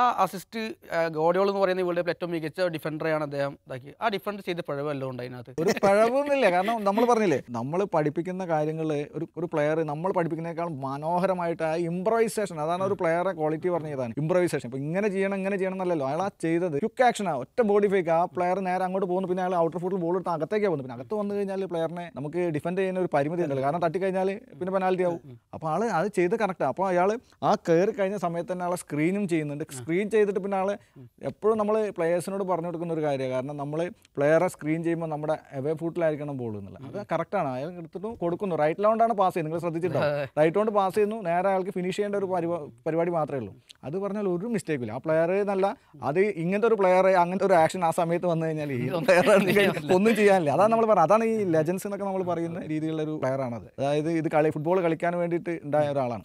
ആ അസിസ്റ്റ് ഗോഡിയോൾ എന്ന് പറയുന്ന വേൾഡ് കപ്പിൽ ഏറ്റവും മികച്ച ഡിഫൻഡറാണ് അദ്ദേഹം ഇതാക്കി ആ ഡിഫൻഡ് ചെയ്ത പഴവല്ലോ ഉണ്ട് അതിനകത്ത് ഒരു പഴവൊന്നുമില്ല കാരണം നമ്മൾ പറഞ്ഞില്ലേ നമ്മൾ പഠിപ്പിക്കുന്ന കാര്യങ്ങൾ ഒരു ഒരു പ്ലെയർ നമ്മൾ പഠിപ്പിക്കുന്നതിനേക്കാൾ മനോഹരമായിട്ട് ആ ഇംപ്രൈസേഷൻ അതാണ് ഒരു പ്ലെയറെ ക്വാളിറ്റി പറഞ്ഞതാണ് ഇംപ്രൈസേഷൻ അപ്പൊ ഇങ്ങനെ ചെയ്യണം ഇങ്ങനെ ചെയ്യണം എന്നല്ലോ അയാൾ ആ ചെയ്തത് ക്യുക്ക് ആക്ഷൻ ആ ഒറ്റ ബോഡി ഫേക്ക് ആ പ്ലെയർ നേരെ അങ്ങോട്ട് പോകുന്നു പിന്നെ അയാൾ ഔട്ടർ ഫുട്ടിൽ ബോൾ എടുത്ത് അകത്തേക്കാണ് പോകുന്നു പിന്നെ അകത്ത് വന്നു കഴിഞ്ഞാൽ പ്ലെയറിനെ നമുക്ക് ഡിഫെൻഡ് ചെയ്യുന്ന ഒരു പരിമിതി ഉണ്ടല്ലോ കാരണം കഴിഞ്ഞാൽ പിന്നെ പെനാൽറ്റി ആവും അപ്പോൾ ആൾ അത് ചെയ്ത് കറക്റ്റാണ് അപ്പോൾ അയാൾ ആ കയറി കഴിഞ്ഞ സമയത്ത് തന്നെ ആളെ സ്ക്രീനും ചെയ്യുന്നുണ്ട് സ്ക്രീൻ ചെയ്തിട്ട് പിന്നെ ആൾ എപ്പോഴും നമ്മൾ പ്ലേയേഴ്സിനോട് പറഞ്ഞു കൊടുക്കുന്ന ഒരു കാര്യമാണ് കാരണം നമ്മൾ പ്ലെയറെ സ്ക്രീൻ ചെയ്യുമ്പോൾ നമ്മുടെ എവേ ഫുട്ടിലായിരിക്കണം ബോൾ എന്നുള്ളത് അത് കറക്റ്റാണ് അയാൾ എടുത്തിട്ട് കൊടുക്കുന്നു റൈറ്റ് ലോണ്ടാണ് പാസ് ചെയ്യുന്നത് നിങ്ങൾ ശ്രദ്ധിച്ചിട്ടുണ്ടോ റൈറ്റ് ലോണ്ട് പാസ് ചെയ്യുന്നു നേരെ അയാൾക്ക് ഫിനിഷ് ചെയ്യേണ്ട ഒരു പരിപാടി മാത്രമേ ഉള്ളൂ അത് പറഞ്ഞാൽ ഒരു മിസ്റ്റേക്കില്ല ആ പ്ലെയർ എന്നല്ല അത് ഇങ്ങനത്തെ ഒരു പ്ലെയർ അങ്ങനത്തെ ഒരു ആക്ഷൻ ആ സമയത്ത് വന്നു കഴിഞ്ഞാൽ ഈ പ്ലെയർ ഒന്നും ചെയ്യാനില്ല അതാണ് നമ്മൾ പറയുന്നത് അതാണ് ഈ ലെജൻസ് എന്നൊക്കെ നമ്മൾ പറയുന്ന രീതിയിലുള്ള ഒരു ആണത് അതായത് ഇത് കളി ഫുട്ബോൾ കളിക്കാൻ വേണ്ടിയിട്ട് ഉണ്ടായ ഒരാളാണ്